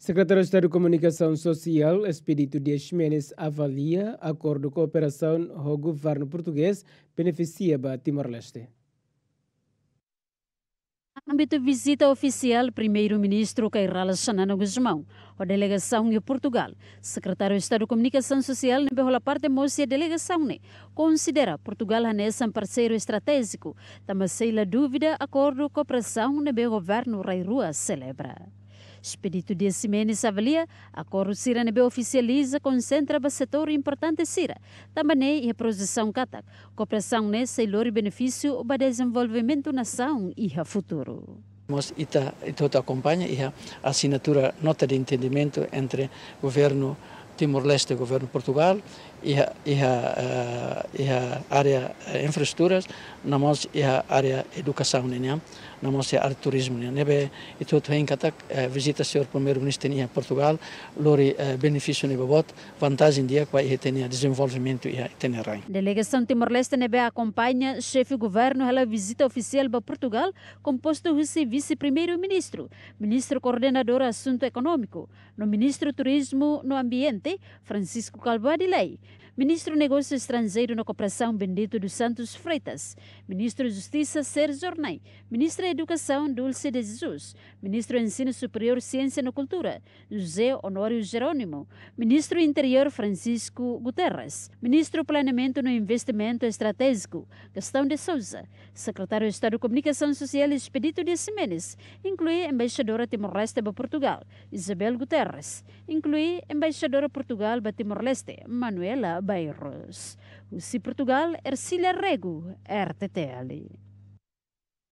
Secretário de Estado de Comunicação Social, Espírito Dias Ximenes, avalia acordo de cooperação com o governo português beneficia a Timor-Leste. Âmbito visita oficial, primeiro-ministro Cairala Xanana Guzmão, a delegação de Portugal. Secretário de Estado de Comunicação Social, pela Parte Moça, a delegação, né? considera Portugal nessa um parceiro estratégico. Também sei dúvida, acordo, cooperação, Nembe governo Rairua celebra. Espírito de Simenes avalia, a coro Sira Nebe oficializa, concentra o setor importante Sira. Também é a produção Catak, cooperação nesse e benefício para desenvolvimento nação e a futuro. Nós ita, acompanha a assinatura nota de entendimento entre governo Timor-Leste, governo de Portugal, e a, e a, eh, e a área eh, infraestruturas, na mão e a área educação, né? né? na mão e a área turismo. Né? e tudo em a eh, visita o senhor primeiro-ministro em Portugal, lori benefício nebe né, babot, vantagem dia que vai desenvolvimento e tem rain. Delegação Timor-Leste nebe né, acompanha chefe governo ela visita oficial para Portugal, composto por vice-primeiro-ministro, ministro coordenador assunto econômico, no ministro turismo no ambiente Francisco Calvadilay Ministro do Negócio Estrangeiro na Cooperação Benedito dos Santos Freitas, Ministro da Justiça Sérgio Jornay, Ministro da Educação Dulce de Jesus, Ministro do Ensino Superior Ciência e Cultura José Honório Jerônimo, Ministro do Interior Francisco Guterres, Ministro do Planeamento no Investimento Estratégico Gastão de Souza, Secretário de Estado de Comunicação Social Expedito de Simenes, inclui Embaixadora Timor-Leste para Portugal Isabel Guterres, inclui Embaixadora Portugal para Timor-Leste Manuela Barreiros. Se Portugal, Ercília Rego, RTTL.